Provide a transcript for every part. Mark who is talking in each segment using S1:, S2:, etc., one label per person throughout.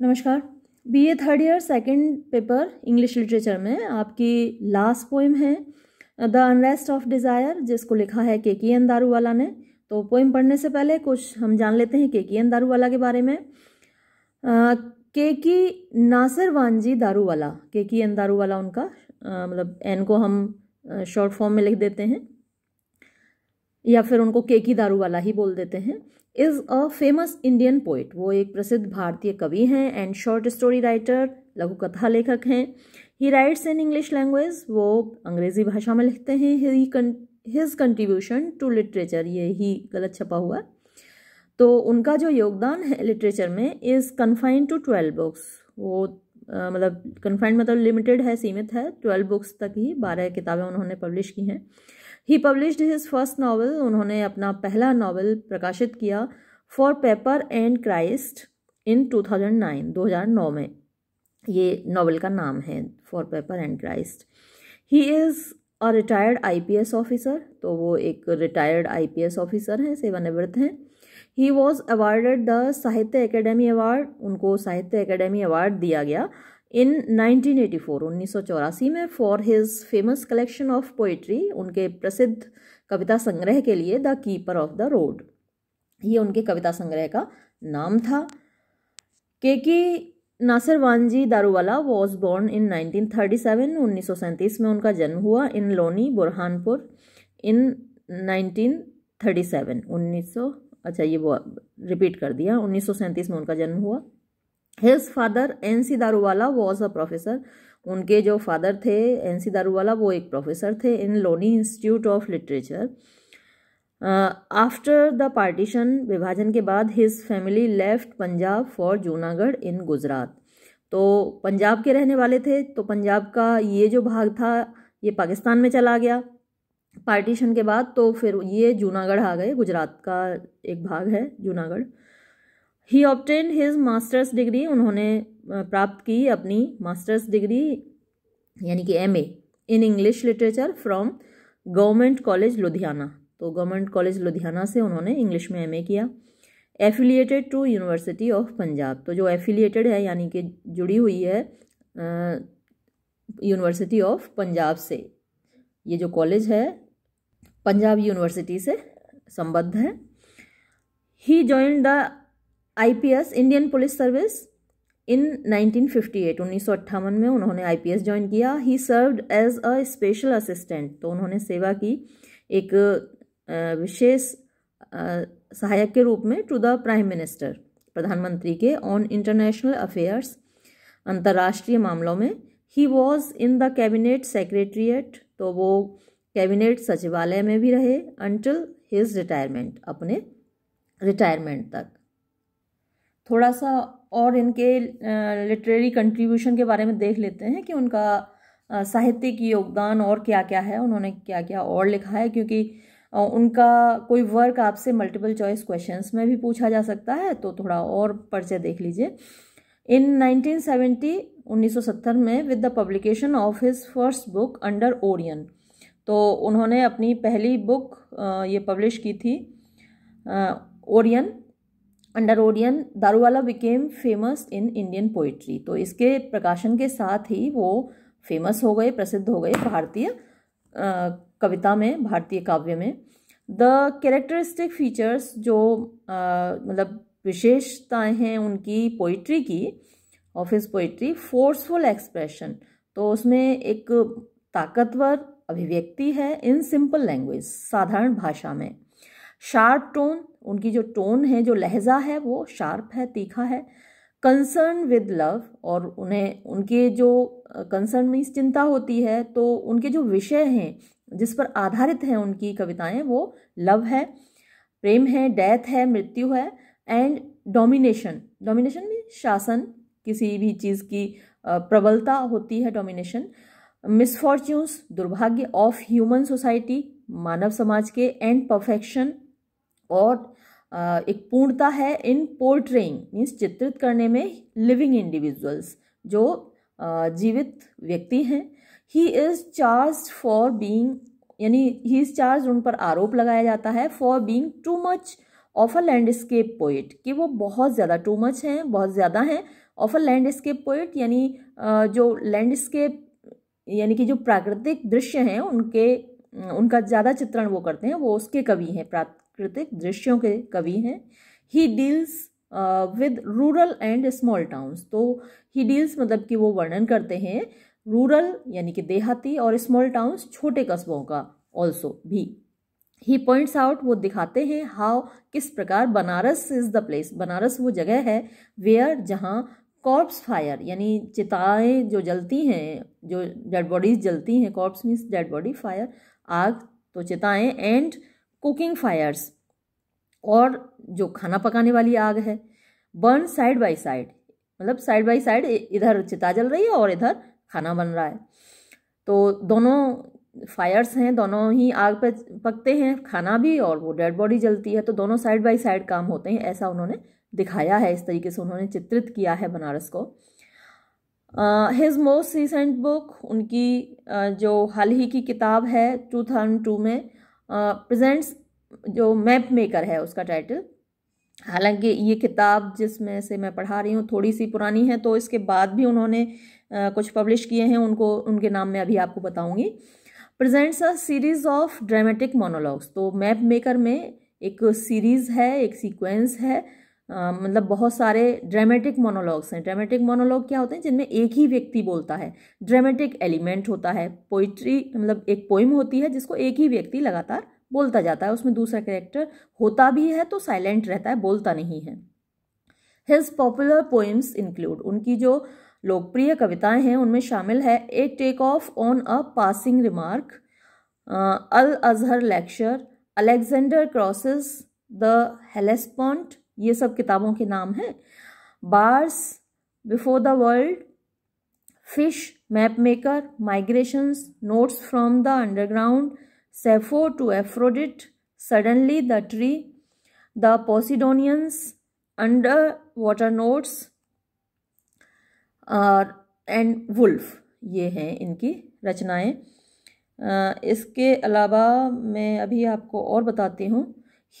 S1: नमस्कार B A third year second paper English literature में आपकी लास्ट पोइम है द अनरेस्ट ऑफ डिज़ायर जिसको लिखा है के के एन दारूवाला ने तो पोइम पढ़ने से पहले कुछ हम जान लेते हैं के के एन दारूवाला के बारे में के की नासिर वानजी दारूवाला के के एन दारूवाला उनका मतलब एन को हम शॉर्ट फॉर्म में लिख देते हैं या फिर उनको केकी दारू वाला ही बोल देते हैं is a famous Indian poet वो एक प्रसिद्ध भारतीय कवि हैं एंड शॉर्ट स्टोरी राइटर लघु कथा लेखक हैं he writes in English language वो अंग्रेज़ी भाषा में लिखते हैं he his contribution to literature ये ही गलत छपा हुआ है तो उनका जो योगदान है लिटरेचर में is confined to twelve books वो मतलब कन्फाइंड मतलब लिमिटेड है सीमित है ट्वेल्व बुक्स तक ही बारह किताबें उन्होंने पब्लिश की हैं he published his first novel उन्होंने अपना पहला नावल प्रकाशित किया for pepper and Christ in 2009 2009 में ये नावल का नाम है for pepper and Christ he is a retired IPS officer तो वो एक रिटायर्ड आईपीएस ऑफिसर हैं सेवानिवृत्त हैं he was awarded the Sahitya Akademi award उनको साहित्य अकेडमी अवार्ड दिया गया इन 1984 1984 में for his famous collection of poetry उनके प्रसिद्ध कविता संग्रह के लिए the keeper of the road ये उनके कविता संग्रह का नाम था Keki Nasserwanji Daruwalla was born in 1937 1937 में उनका जन्म हुआ इन लोनी बुरहानपुर इन 1937 सौ अच्छा ये वो रिपीट कर दिया उन्नीस में उनका जन्म हुआ his father N C Daruwalla was a professor उनके जो फादर थे एन सी दारूवाला वो एक प्रोफेसर थे in Loni institute of literature after the partition विभाजन के बाद his family left Punjab for Junagadh in Gujarat तो पंजाब के रहने वाले थे तो पंजाब का ये जो भाग था ये पाकिस्तान में चला गया पार्टीशन के बाद तो फिर ये जूनागढ़ आ गए गुजरात का एक भाग है Junagadh he obtained his masters degree उन्होंने प्राप्त की अपनी मास्टर्स डिग्री यानी कि M in English literature from government college Ludhiana तो गवर्नमेंट कॉलेज लुधियाना से उन्होंने इंग्लिश में एम किया affiliated to university of Punjab तो जो एफिलिएटेड है यानी कि जुड़ी हुई है यूनिवर्सिटी ऑफ पंजाब से ये जो कॉलेज है पंजाब यूनिवर्सिटी से संबद्ध हैं he join the IPS Indian police service in 1958 उन्नीस में उन्होंने आईपीएस ज्वाइन किया he served as a special assistant तो उन्होंने सेवा की एक विशेष सहायक के रूप में टू द प्राइम मिनिस्टर प्रधानमंत्री के ऑन इंटरनेशनल अफेयर्स अंतर्राष्ट्रीय मामलों में he was in the cabinet secretariat तो वो कैबिनेट सचिवालय में भी रहे अंटिल हिज रिटायरमेंट अपने रिटायरमेंट तक थोड़ा सा और इनके लिटरेरी कंट्रीब्यूशन के बारे में देख लेते हैं कि उनका साहित्यिक योगदान और क्या क्या है उन्होंने क्या क्या और लिखा है क्योंकि उनका कोई वर्क आपसे मल्टीपल चॉइस क्वेश्चंस में भी पूछा जा सकता है तो थोड़ा और परिचय देख लीजिए इन 1970 1970 में with the publication of his first book under Orion तो उन्होंने अपनी पहली बुक ये पब्लिश की थी Orion under Orion Daruwalla became famous in Indian poetry तो इसके प्रकाशन के साथ ही वो फेमस हो गए प्रसिद्ध हो गए भारतीय कविता में भारतीय काव्य में द कैरेक्टरिस्टिक फीचर्स जो मतलब विशेषताएं हैं उनकी पोइट्री की ऑफिस पोइट्री फोर्सफुल एक्सप्रेशन तो उसमें एक ताकतवर अभिव्यक्ति है इन सिंपल लैंग्वेज साधारण भाषा में शार्प टोन उनकी जो टोन है जो लहजा है वो शार्प है तीखा है कंसर्न विद लव और उन्हें उनके जो कंसर्न मीन्स चिंता होती है तो उनके जो विषय हैं जिस पर आधारित हैं उनकी कविताएं वो लव है प्रेम है डेथ है मृत्यु है एंड डोमिनेशन डोमिनेशन में शासन किसी भी चीज़ की प्रबलता होती है डोमिनेशन मिसफॉर्च्यून्स दुर्भाग्य ऑफ ह्यूमन सोसाइटी मानव समाज के एंड परफेक्शन और एक पूर्णता है इन पोर्ट्रेइंग मीन्स चित्रित करने में लिविंग इंडिविजुअल्स जो जीवित व्यक्ति हैं he is charged for being यानी ही इज़ चार्ज उन पर आरोप लगाया जाता है for being too much of a landscape poet कि वो बहुत ज़्यादा टू मच हैं बहुत ज़्यादा हैं ऑफ अ लैंडस्केप पोइट यानी जो लैंडस्केप यानी कि जो प्राकृतिक दृश्य हैं उनके उनका ज़्यादा चित्रण वो करते हैं वो उसके कवि हैं प्राकृतिक दृश्यों के कवि हैं he deals with rural and small towns तो ही डील्स मतलब कि वो वर्णन करते हैं रूरल यानी कि देहाती और स्मॉल टाउन्स छोटे कस्बों का ऑल्सो भी ही पॉइंट्स आउट वो दिखाते हैं हाउ किस प्रकार Banaras is the place Banaras वो जगह है वेयर जहाँ कॉर्प्स फायर यानी चिताएं जो जलती हैं जो डेड बॉडीज जलती हैं corpse means dead body fire आग तो चिताएं एंड कुकिंग फायर्स और जो खाना पकाने वाली आग है बर्न साइड बाय साइड मतलब साइड बाय साइड इधर चिता जल रही है और इधर खाना बन रहा है तो दोनों फायर्स हैं दोनों ही आग पर पकते हैं खाना भी और वो डेड बॉडी जलती है तो दोनों साइड बाय साइड काम होते हैं ऐसा उन्होंने दिखाया है इस तरीके से उन्होंने चित्रित किया है बनारस को हिज मोस्ट रिसेंट बुक उनकी uh, जो हाल ही की किताब है टू थाउजेंड टू में प्रजेंट्स uh, जो मैप मेकर है उसका टाइटल हालांकि ये किताब जिसमें से मैं पढ़ा रही हूँ थोड़ी सी पुरानी है तो इसके बाद भी उन्होंने uh, कुछ पब्लिश किए हैं उनको उनके नाम में अभी आपको बताऊँगी presents a series of dramatic monologues तो मैप मेकर में एक सीरीज़ है एक सीक्वेंस है आ, मतलब बहुत सारे ड्रामेटिक मोनोलॉग्स हैं ड्रामेटिक मोनोलॉग क्या होते हैं जिनमें एक ही व्यक्ति बोलता है ड्रामेटिक एलिमेंट होता है पोइट्री मतलब एक पोइम होती है जिसको एक ही व्यक्ति लगातार बोलता जाता है उसमें दूसरा कैरेक्टर होता भी है तो साइलेंट रहता है बोलता नहीं है हिज पॉपुलर पोइम्स इंक्लूड उनकी जो लोकप्रिय कविताएं हैं उनमें शामिल है a take off on a passing remark Al Azhar lecture Alexander crosses the Hellespont ये सब किताबों के नाम हैं bars before the world fish map maker migrations notes from the underground Sappho to Aphrodite suddenly the tree the Poseidonians under water notes are and wolf ये हैं इनकी रचनाएं इसके अलावा मैं अभी आपको और बताती हूँ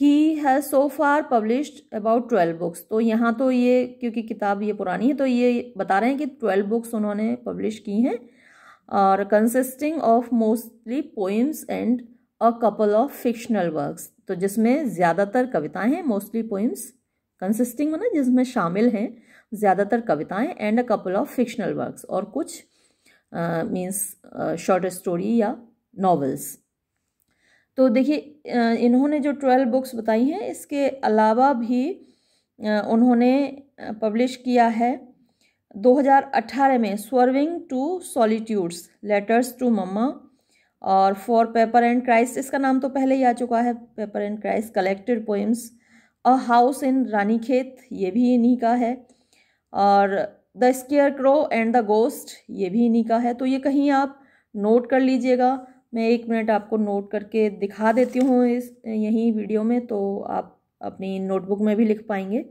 S1: he has so far published about twelve books तो यहाँ तो ये क्योंकि किताब ये पुरानी है तो ये बता रहे हैं कि ट्वेल्व बुक्स उन्होंने पब्लिश की हैं और consisting of mostly poems and a couple of fictional works तो जिसमें ज़्यादातर कविताएँ हैं मोस्टली पोइम्स कंसिस्टिंग ना जिसमें शामिल हैं ज़्यादातर कविताएं and a couple of fictional works और कुछ मीन्स शॉर्ट स्टोरी या नॉवेल्स तो देखिए इन्होंने जो ट्वेल्व बुक्स बताई हैं इसके अलावा भी उन्होंने पब्लिश किया है 2018 में swerving to solitudes letters to mama और फॉर पेपर एंड क्राइस्ट इसका नाम तो पहले ही आ चुका है pepper and Christ collected poems a house in Ranikhet ये भी इन्हीं का है और the scarecrow and the ghost ये भी इन्हीं का है तो ये कहीं आप नोट कर लीजिएगा मैं एक मिनट आपको नोट करके दिखा देती हूँ इस यहीं वीडियो में तो आप अपनी नोटबुक में भी लिख पाएंगे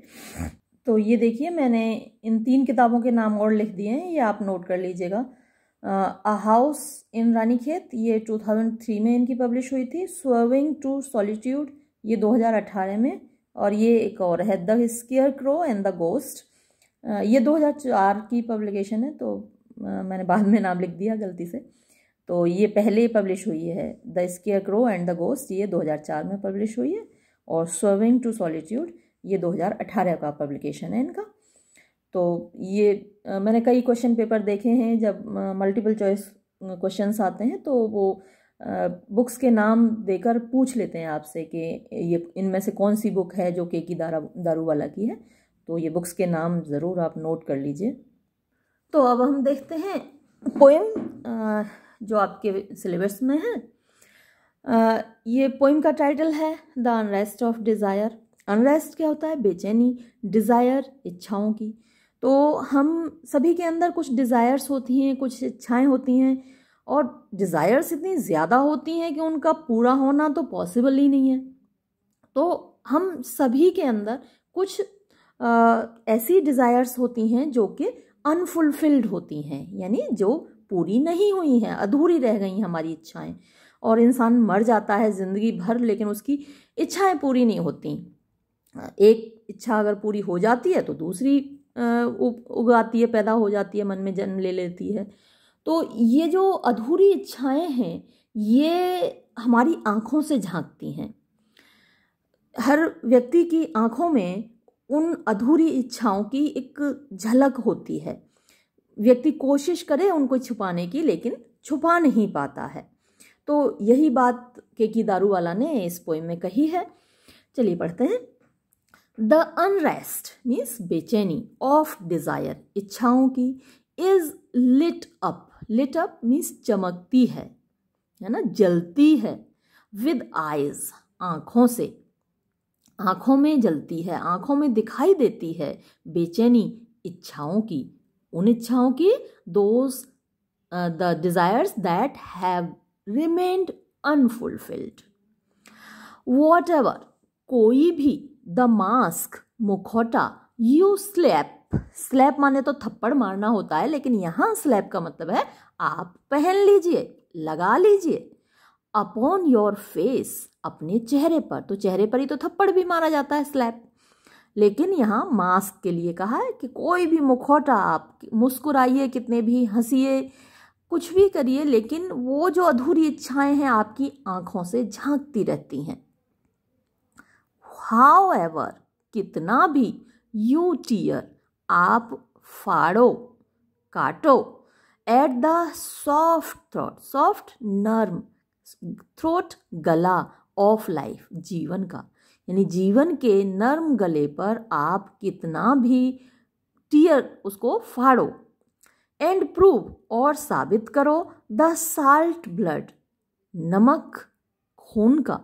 S1: तो ये देखिए मैंने इन तीन किताबों के नाम और लिख दिए हैं ये आप नोट कर लीजिएगा अ हाउस इन खेत ये 2003 में इनकी पब्लिश हुई थी स्वर्विंग टू सॉलिट्यूड ये 2018 में और ये एक और है the scarecrow and the ghost ये 2004 की पब्लिकेशन है तो मैंने बाद में नाम लिख दिया गलती से तो ये पहले पब्लिश हुई है the scarecrow and the ghost ये 2004 में पब्लिश हुई है और स्वर्विंग टू सॉलिट्यूड ये 2018 का पब्लिकेशन है इनका तो ये मैंने कई क्वेश्चन पेपर देखे हैं जब मल्टीपल चॉइस क्वेश्चंस आते हैं तो वो बुक्स के नाम देकर पूछ लेते हैं आपसे कि ये इनमें से कौन सी बुक है जो केकी दारा दारू वाला की है तो ये बुक्स के नाम ज़रूर आप नोट कर लीजिए तो अब हम देखते हैं पोइम जो आपके सिलेबस में है ये पोइम का टाइटल है the unrest of desire unrest क्या होता है बेचैनी डिज़ायर इच्छाओं की तो हम सभी के अंदर कुछ डिज़ायर्स होती हैं कुछ इच्छाएं होती हैं और डिज़ायर्स इतनी ज़्यादा होती हैं कि उनका पूरा होना तो पॉसिबल ही नहीं है तो हम सभी के अंदर कुछ आ, ऐसी डिज़ायर्स होती हैं जो कि अनफुलफिल्ड होती हैं यानी जो पूरी नहीं हुई हैं अधूरी रह गई हमारी इच्छाएं और इंसान मर जाता है ज़िंदगी भर लेकिन उसकी इच्छाएं पूरी नहीं होती एक इच्छा अगर पूरी हो जाती है तो दूसरी उगाती है पैदा हो जाती है मन में जन्म ले लेती है तो ये जो अधूरी इच्छाएं हैं ये हमारी आँखों से झांकती हैं हर व्यक्ति की आँखों में उन अधूरी इच्छाओं की एक झलक होती है व्यक्ति कोशिश करे उनको छुपाने की लेकिन छुपा नहीं पाता है तो यही बात केकी दारू वाला ने इस पोइम में कही है चलिए पढ़ते हैं द अनरेस्ट मीन्स बेचैनी ऑफ डिज़ायर इच्छाओं की is lit up lit up means चमकती है है ना जलती है विद आइज आँखों से आँखों में जलती है आँखों में दिखाई देती है बेचैनी इच्छाओं की उन इच्छाओं की those the desires that have remained unfulfilled whatever कोई भी द मास्क मुखौटा यू स्लैप स्लैप माने तो थप्पड़ मारना होता है लेकिन यहाँ स्लैप का मतलब है आप पहन लीजिए लगा लीजिए अपॉन योर फेस अपने चेहरे पर तो चेहरे पर ही तो थप्पड़ भी मारा जाता है स्लैप लेकिन यहाँ मास्क के लिए कहा है कि कोई भी मुखौटा आप मुस्कुराइए कितने भी हंसीए कुछ भी करिए लेकिन वो जो अधूरी इच्छाएं हैं आपकी आंखों से झांकती रहती हैं हाउ एवर कितना भी यू टीयर आप फाड़ो काटो at the soft throat soft नर्म थ्रोट गला ऑफ लाइफ जीवन का यानी जीवन के नर्म गले पर आप कितना भी टीयर उसको फाड़ो एंड प्रूव और साबित करो द साल्ट ब्लड नमक खून का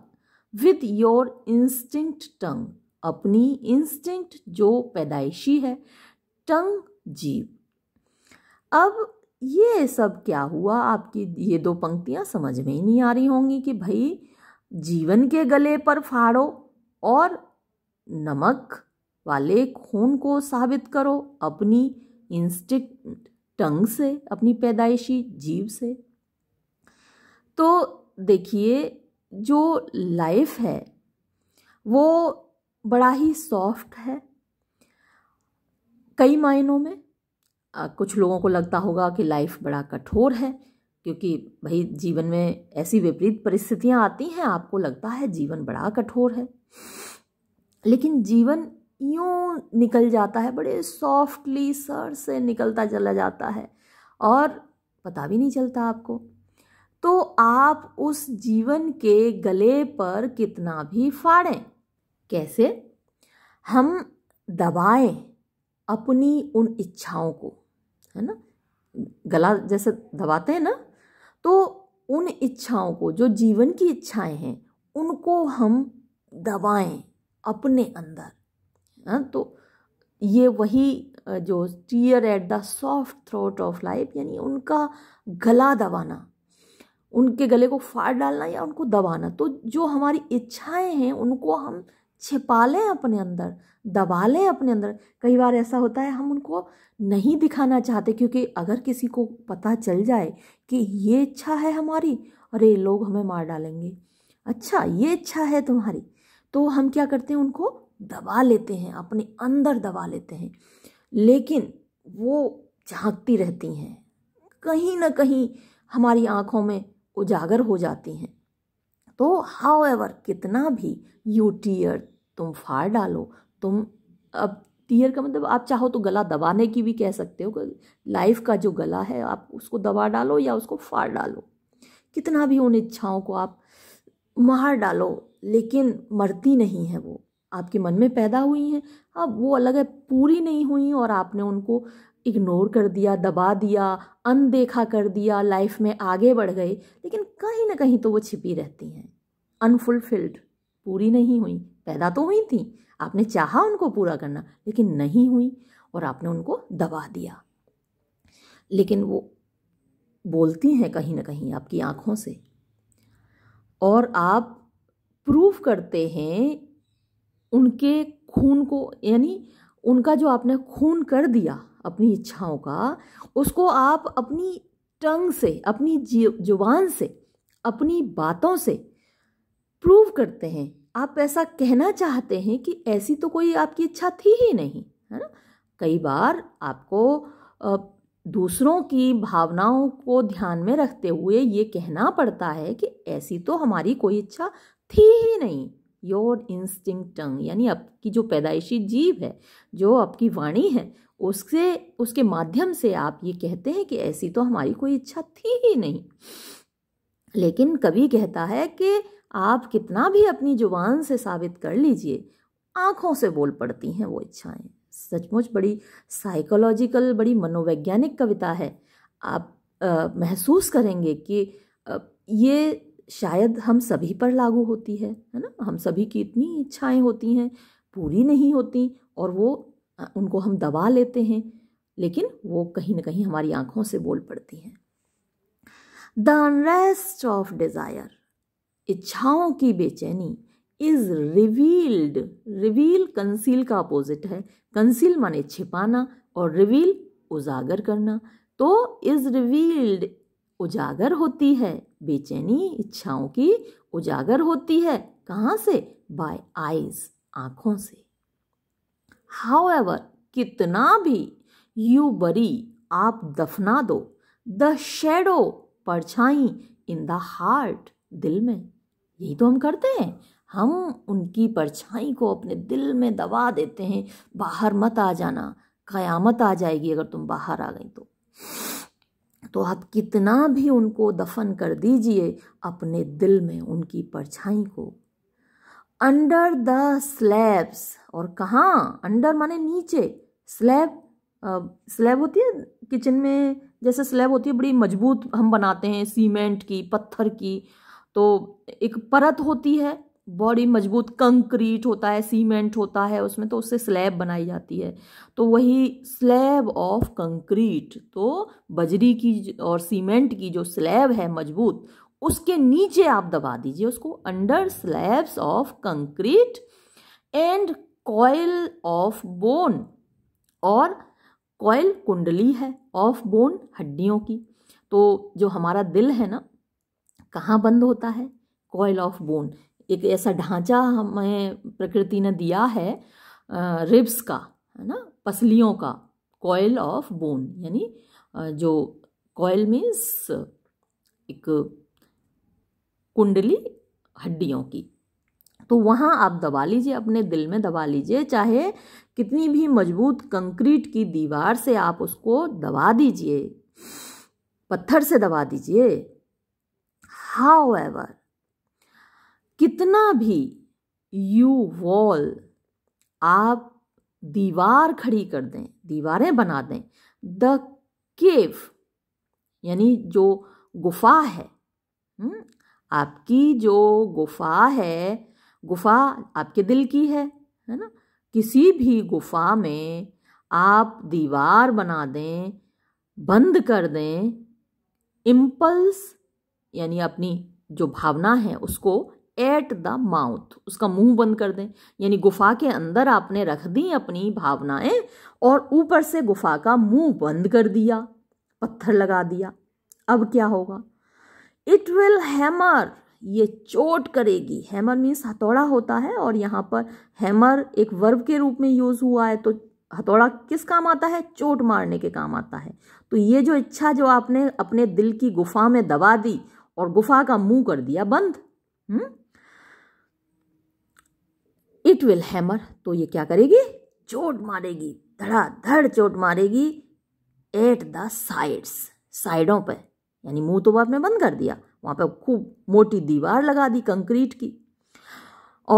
S1: विथ योर इंस्टिंक्ट टंग अपनी इंस्टिंक्ट जो पैदाइशी है टंग जीव अब ये सब क्या हुआ आपकी ये दो पंक्तियां समझ में ही नहीं आ रही होंगी कि भाई जीवन के गले पर फाड़ो और नमक वाले खून को साबित करो अपनी इंस्टिक्ट टंग से अपनी पैदाइशी जीव से तो देखिए जो लाइफ है वो बड़ा ही सॉफ्ट है कई मायनों में कुछ लोगों को लगता होगा कि लाइफ बड़ा कठोर है क्योंकि भाई जीवन में ऐसी विपरीत परिस्थितियाँ आती हैं आपको लगता है जीवन बड़ा कठोर है लेकिन जीवन यूँ निकल जाता है बड़े सॉफ्टली सर से निकलता चला जाता है और पता भी नहीं चलता आपको तो आप उस जीवन के गले पर कितना भी फाड़ें कैसे हम दबाएं अपनी उन इच्छाओं को है ना गला जैसे दबाते हैं ना तो उन इच्छाओं को जो जीवन की इच्छाएं हैं उनको हम दबाएं अपने अंदर है तो ये वही जो tear at the soft throat of life यानी उनका गला दबाना उनके गले को फाड़ डालना या उनको दबाना तो जो हमारी इच्छाएं हैं उनको हम छिपा लें अपने अंदर दबा लें अपने अंदर कई बार ऐसा होता है हम उनको नहीं दिखाना चाहते क्योंकि अगर किसी को पता चल जाए कि ये इच्छा है हमारी अरे लोग हमें मार डालेंगे अच्छा ये इच्छा है तुम्हारी तो हम क्या करते हैं उनको दबा लेते हैं अपने अंदर दबा लेते हैं लेकिन वो झांकती रहती हैं कहीं ना कहीं हमारी आँखों में उजागर हो जाती हैं तो हाउ एवर कितना भी यू टीयर तुम फाड़ डालो तुम अब टीयर का मतलब आप चाहो तो गला दबाने की भी कह सकते हो लाइफ का जो गला है आप उसको दबा डालो या उसको फाड़ डालो कितना भी उन इच्छाओं को आप मार डालो लेकिन मरती नहीं है वो आपके मन में पैदा हुई हैं अब वो अलग है पूरी नहीं हुई और आपने उनको इग्नोर कर दिया दबा दिया अनदेखा कर दिया लाइफ में आगे बढ़ गए लेकिन कहीं ना कहीं तो वो छिपी रहती हैं अनफुलफिल्ड पूरी नहीं हुई पैदा तो हुई थी आपने चाहा उनको पूरा करना लेकिन नहीं हुई और आपने उनको दबा दिया लेकिन वो बोलती हैं कहीं ना कहीं आपकी आँखों से और आप प्रूव करते हैं उनके खून को यानी उनका जो आपने खून कर दिया अपनी इच्छाओं का उसको आप अपनी टंग से अपनी जुबान से अपनी बातों से प्रूव करते हैं आप ऐसा कहना चाहते हैं कि ऐसी तो कोई आपकी इच्छा थी ही नहीं है ना कई बार आपको दूसरों की भावनाओं को ध्यान में रखते हुए ये कहना पड़ता है कि ऐसी तो हमारी कोई इच्छा थी ही नहीं योर इंस्टिंग टंग यानी आपकी जो पैदाइशी जीव है जो आपकी वाणी है उससे उसके माध्यम से आप ये कहते हैं कि ऐसी तो हमारी कोई इच्छा थी ही नहीं लेकिन कभी कहता है कि आप कितना भी अपनी जुबान से साबित कर लीजिए आँखों से बोल पड़ती हैं वो इच्छाएं सचमुच बड़ी साइकोलॉजिकल बड़ी मनोवैज्ञानिक कविता है आप आ, महसूस करेंगे कि आ, ये शायद हम सभी पर लागू होती है है ना हम सभी की इतनी इच्छाएं होती हैं पूरी नहीं होती और वो उनको हम दबा लेते हैं लेकिन वो कहीं ना कहीं हमारी आँखों से बोल पड़ती हैं द अनरेस्ट ऑफ डिज़ायर इच्छाओं की बेचैनी इज़ रिवील्ड रिवील कंसील का अपोजिट है कंसील माने छिपाना और रिवील उजागर करना तो इज़ रिवील्ड उजागर होती है बेचैनी इच्छाओं की उजागर होती है कहाँ से बाय आइज़ आँखों से हाउ एवर कितना भी यू बरी आप दफना दो द शेडो परछाई इन द हार्ट दिल में यही तो हम करते हैं हम उनकी परछाई को अपने दिल में दबा देते हैं बाहर मत आ जाना क़यामत आ जाएगी अगर तुम बाहर आ गई तो तो आप कितना भी उनको दफन कर दीजिए अपने दिल में उनकी परछाई को अंडर द स्लैब्स और कहाँ अंडर माने नीचे स्लैब स्लैब होती है किचन में जैसे स्लैब होती है बड़ी मजबूत हम बनाते हैं सीमेंट की पत्थर की तो एक परत होती है बड़ी मजबूत कंक्रीट होता है सीमेंट होता है उसमें तो उससे स्लैब बनाई जाती है तो वही स्लैब ऑफ कंक्रीट तो बजरी की और सीमेंट की जो स्लैब है मजबूत उसके नीचे आप दबा दीजिए उसको under slabs of concrete and coil of bone और कॉयल कुंडली है ऑफ बोन हड्डियों की तो जो हमारा दिल है ना कहाँ बंद होता है कॉयल ऑफ बोन एक ऐसा ढांचा हमें प्रकृति ने दिया है रिब्स का है ना पसलियों का कॉयल ऑफ बोन यानी जो कॉयल मीन्स एक कुंडली हड्डियों की तो वहाँ आप दबा लीजिए अपने दिल में दबा लीजिए चाहे कितनी भी मजबूत कंक्रीट की दीवार से आप उसको दबा दीजिए पत्थर से दबा दीजिए हाउ एवर कितना भी यू वॉल आप दीवार खड़ी कर दें दीवारें बना दें द केव यानी जो गुफा है हम्म, आपकी जो गुफा है गुफा आपके दिल की है है ना किसी भी गुफा में आप दीवार बना दें बंद कर दें इम्पल्स यानी अपनी जो भावना है उसको एट द माउथ उसका मुंह बंद कर दें यानी गुफा के अंदर आपने रख दी अपनी भावनाएं और ऊपर से गुफा का मुंह बंद कर दिया पत्थर लगा दिया अब क्या होगा इट विल हैमर ये चोट करेगी हैमर मीन्स हथौड़ा होता है और यहाँ पर हैमर एक वर्ब के रूप में यूज हुआ है तो हथौड़ा किस काम आता है चोट मारने के काम आता है तो ये जो इच्छा जो आपने अपने दिल की गुफा में दबा दी और गुफा का मुंह कर दिया बंद इट विल हैमर तो ये क्या करेगी चोट मारेगी धड़ाधड़ चोट मारेगी एट द साइड्स साइडों पर यानी मुंह तो आपने बंद कर दिया वहाँ पे खूब मोटी दीवार लगा दी कंक्रीट की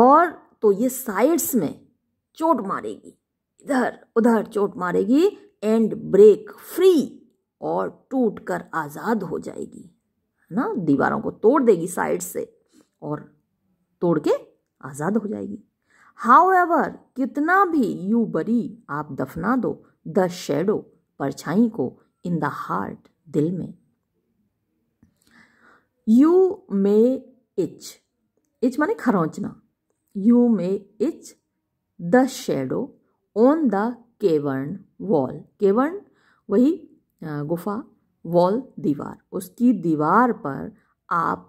S1: और तो ये साइड्स में चोट मारेगी इधर उधर चोट मारेगी एंड ब्रेक फ्री और टूट कर आज़ाद हो जाएगी है ना दीवारों को तोड़ देगी साइड से और तोड़ के आज़ाद हो जाएगी हाउ एवर कितना भी यू बरी आप दफना दो द शेडो परछाई को इन द हार्ट दिल में यू मे इच इच माने खरोंचना you may itch the shadow on the cavern wall cavern वही गुफा वॉल दीवार उसकी दीवार पर आप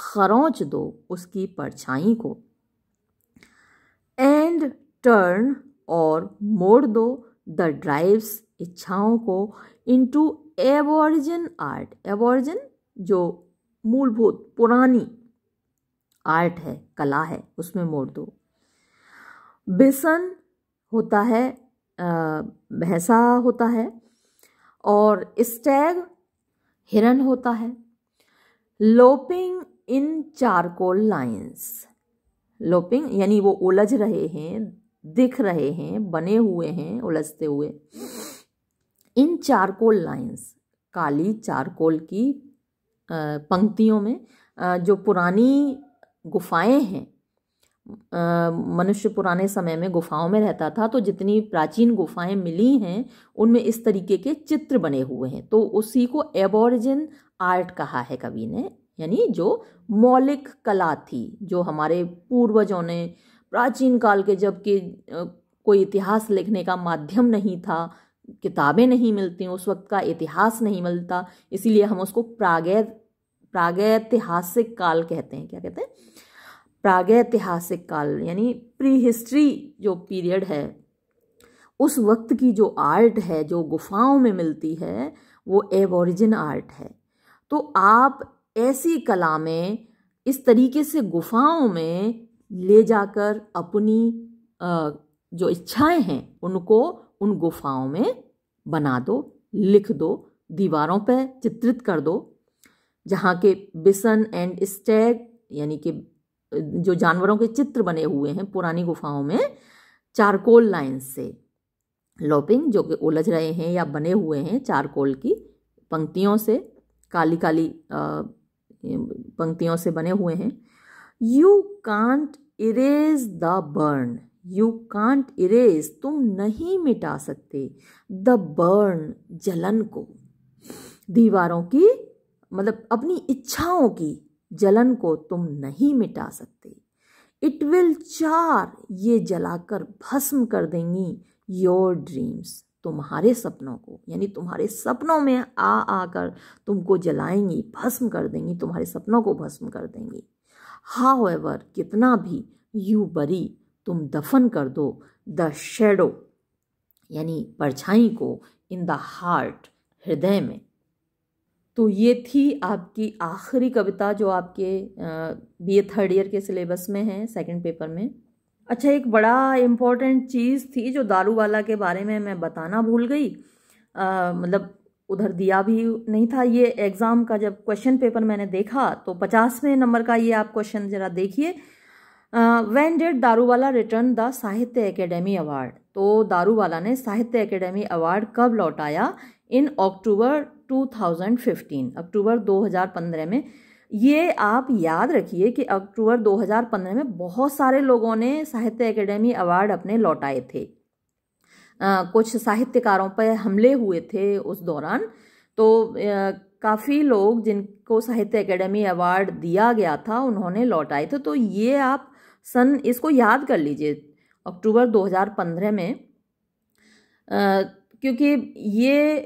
S1: खरोंच दो उसकी परछाई को एंड टर्न और मोड़ दो द ड्राइव्स इच्छाओं को इनटू एवॉर्जन आर्ट एवॉर्जन जो मूलभूत पुरानी आर्ट है कला है उसमें मोड़ दो बेसन होता है भैंसा होता है और स्टैग हिरन होता है लोपिंग इन चारकोल लाइंस लोपिंग यानी वो उलझ रहे हैं दिख रहे हैं बने हुए हैं उलझते हुए इन चारकोल लाइंस काली चारकोल की पंक्तियों में जो पुरानी गुफाएं हैं मनुष्य पुराने समय में गुफाओं में रहता था तो जितनी प्राचीन गुफाएं मिली हैं उनमें इस तरीके के चित्र बने हुए हैं तो उसी को एबोरिजिन आर्ट कहा है कवि ने यानी जो मौलिक कला थी जो हमारे पूर्वजों ने प्राचीन काल के जबकि कोई इतिहास लिखने का माध्यम नहीं था किताबें नहीं मिलती उस वक्त का इतिहास नहीं मिलता इसीलिए हम उसको प्रागैत प्रागैतिहासिक काल कहते हैं क्या कहते हैं प्रागैतिहासिक काल यानी प्री हिस्ट्री जो पीरियड है उस वक्त की जो आर्ट है जो गुफाओं में मिलती है वो एवोरिजिन आर्ट है तो आप ऐसी कला में इस तरीके से गुफाओं में ले जाकर अपनी जो इच्छाएं हैं उनको उन गुफाओं में बना दो लिख दो दीवारों पर चित्रित कर दो जहाँ के बिसन एंड स्टैग यानी कि जो जानवरों के चित्र बने हुए हैं पुरानी गुफाओं में चारकोल लाइन से लोपिंग जो कि उलझ रहे हैं या बने हुए हैं चारकोल की पंक्तियों से काली काली पंक्तियों से बने हुए हैं you can't erase the burn you can't erase तुम नहीं मिटा सकते द बर्न जलन को दीवारों की मतलब अपनी इच्छाओं की जलन को तुम नहीं मिटा सकते इट विल चार ये जलाकर भस्म कर देंगी योर ड्रीम्स तुम्हारे सपनों को यानी तुम्हारे सपनों में आ आकर तुमको जलाएंगी भस्म कर देंगी तुम्हारे सपनों को भस्म कर देंगी हाउ एवर कितना भी यू बरी तुम दफन कर दो द शेडो यानी परछाई को इन द हार्ट हृदय में तो ये थी आपकी आखिरी कविता जो आपके बी ए थर्ड ईयर के सिलेबस में है सेकंड पेपर में अच्छा एक बड़ा इम्पॉर्टेंट चीज़ थी जो दारू वाला के बारे में मैं बताना भूल गई मतलब उधर दिया भी नहीं था ये एग्ज़ाम का जब क्वेश्चन पेपर मैंने देखा तो पचासवें नंबर का ये आप क्वेश्चन ज़रा देखिए when did Daruwalla return the Sahitya Akademi award तो दारूवाला ने साहित्य एकेडमी अवार्ड कब लौटाया इन अक्टूबर 2015 अक्टूबर 2015 में ये आप याद रखिए कि अक्टूबर 2015 में बहुत सारे लोगों ने साहित्य एकेडमी अवार्ड अपने लौटाए थे आ, कुछ साहित्यकारों पर हमले हुए थे उस दौरान तो आ, काफ़ी लोग जिनको साहित्य एकेडमी अवार्ड दिया गया था उन्होंने लौटाए थे तो ये आप सन इसको याद कर लीजिए अक्टूबर 2015 में आ, क्योंकि ये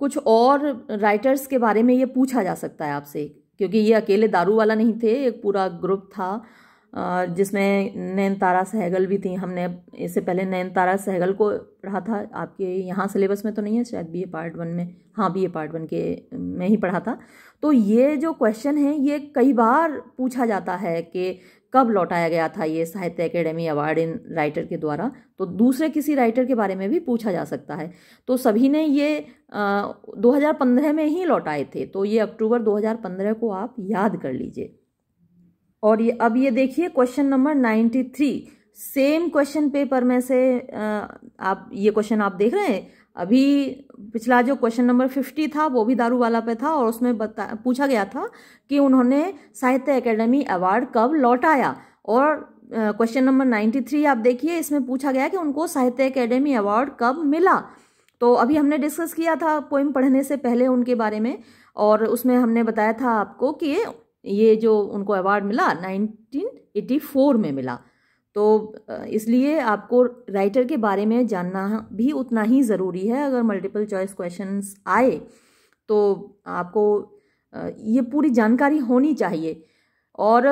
S1: कुछ और राइटर्स के बारे में ये पूछा जा सकता है आपसे क्योंकि ये अकेले दारू वाला नहीं थे एक पूरा ग्रुप था जिसमें नैन तारा सहगल भी थी हमने इससे पहले नैन तारा सहगल को पढ़ा था आपके यहाँ सिलेबस में तो नहीं है शायद बी ए पार्ट वन में हाँ बी ए पार्ट वन के में ही पढ़ा था तो ये जो क्वेश्चन है ये कई बार पूछा जाता है कि कब लौटाया गया था ये साहित्य अकेडमी अवार्ड इन राइटर के द्वारा तो दूसरे किसी राइटर के बारे में भी पूछा जा सकता है तो सभी ने ये आ, 2015 में ही लौटाए थे तो ये अक्टूबर 2015 को आप याद कर लीजिए और ये अब ये देखिए question number ninety three same question paper में से आप ये क्वेश्चन आप देख रहे हैं अभी पिछला जो क्वेश्चन नंबर फिफ्टी था वो भी दारू वाला पे था और उसमें बता पूछा गया था कि उन्होंने साहित्य एकेडमी अवार्ड कब लौटाया और क्वेश्चन नंबर नाइन्टी थ्री आप देखिए इसमें पूछा गया कि उनको साहित्य एकेडमी अवार्ड कब मिला तो अभी हमने डिस्कस किया था पोइम पढ़ने से पहले उनके बारे में और उसमें हमने बताया था आपको कि ये जो उनको अवार्ड मिला 1984 में मिला तो इसलिए आपको राइटर के बारे में जानना भी उतना ही ज़रूरी है अगर मल्टीपल चॉइस क्वेश्चंस आए तो आपको ये पूरी जानकारी होनी चाहिए और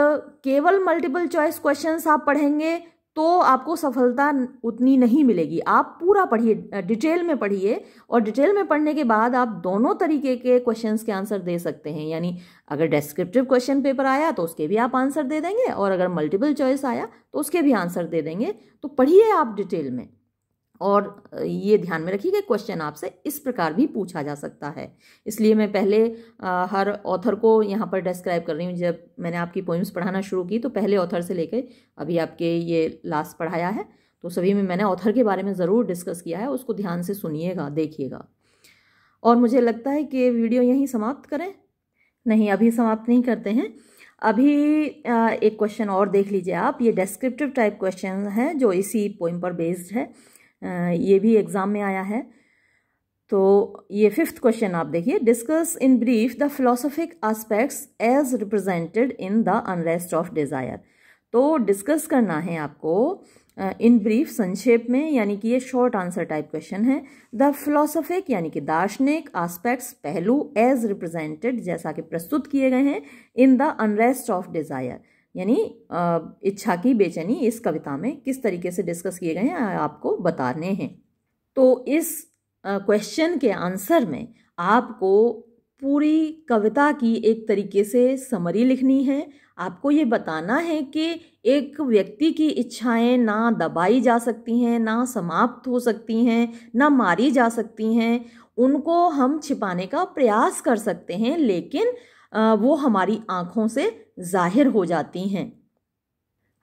S1: केवल मल्टीपल चॉइस क्वेश्चंस आप पढ़ेंगे तो आपको सफलता उतनी नहीं मिलेगी आप पूरा पढ़िए डिटेल में पढ़िए और डिटेल में पढ़ने के बाद आप दोनों तरीके के क्वेश्चंस के आंसर दे सकते हैं यानी अगर डिस्क्रिप्टिव क्वेश्चन पेपर आया तो उसके भी आप आंसर दे देंगे और अगर मल्टीपल चॉइस आया तो उसके भी आंसर दे देंगे तो पढ़िए आप डिटेल में और ये ध्यान में रखिए कि क्वेश्चन आपसे इस प्रकार भी पूछा जा सकता है इसलिए मैं पहले हर ऑथर को यहाँ पर डिस्क्राइब कर रही हूँ जब मैंने आपकी पोइम्स पढ़ाना शुरू की तो पहले ऑथर से लेकर अभी आपके ये लास्ट पढ़ाया है तो सभी में मैंने ऑथर के बारे में ज़रूर डिस्कस किया है उसको ध्यान से सुनिएगा देखिएगा और मुझे लगता है कि वीडियो यहीं समाप्त करें नहीं अभी समाप्त नहीं करते हैं अभी एक क्वेश्चन और देख लीजिए आप ये डिस्क्रिप्टिव टाइप क्वेश्चन है जो इसी पोइम पर बेस्ड है ये भी एग्ज़ाम में आया है तो ये फिफ्थ क्वेश्चन आप देखिए discuss in brief the philosophic aspects as represented in the unrest of desire तो डिस्कस करना है आपको इन ब्रीफ संक्षेप में यानी कि ये शॉर्ट आंसर टाइप क्वेश्चन है द फिलोसफिक यानी कि दार्शनिक आस्पेक्ट्स पहलू एज रिप्रेजेंटेड जैसा कि प्रस्तुत किए गए हैं in the unrest of desire यानी इच्छा की बेचैनी इस कविता में किस तरीके से डिस्कस किए गए हैं आपको बताने हैं तो इस क्वेश्चन के आंसर में आपको पूरी कविता की एक तरीके से समरी लिखनी है आपको ये बताना है कि एक व्यक्ति की इच्छाएं ना दबाई जा सकती हैं ना समाप्त हो सकती हैं ना मारी जा सकती हैं उनको हम छिपाने का प्रयास कर सकते हैं लेकिन वो हमारी आँखों से ज़ाहिर हो जाती हैं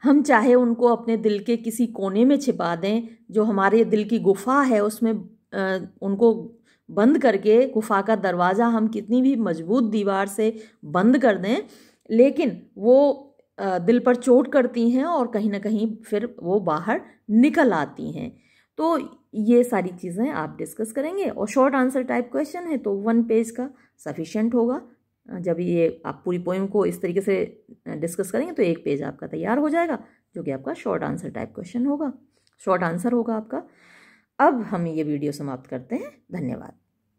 S1: हम चाहे उनको अपने दिल के किसी कोने में छिपा दें जो हमारे दिल की गुफा है उसमें उनको बंद करके गुफा का दरवाज़ा हम कितनी भी मजबूत दीवार से बंद कर दें लेकिन वो दिल पर चोट करती हैं और कहीं ना कहीं फिर वो बाहर निकल आती हैं तो ये सारी चीज़ें आप डिस्कस करेंगे और शॉर्ट आंसर टाइप क्वेश्चन है तो वन पेज का सफिशेंट होगा जब ये आप पूरी पोइम को इस तरीके से डिस्कस करेंगे तो एक पेज आपका तैयार हो जाएगा जो कि आपका शॉर्ट आंसर टाइप क्वेश्चन होगा शॉर्ट आंसर होगा आपका अब हम ये वीडियो समाप्त करते हैं धन्यवाद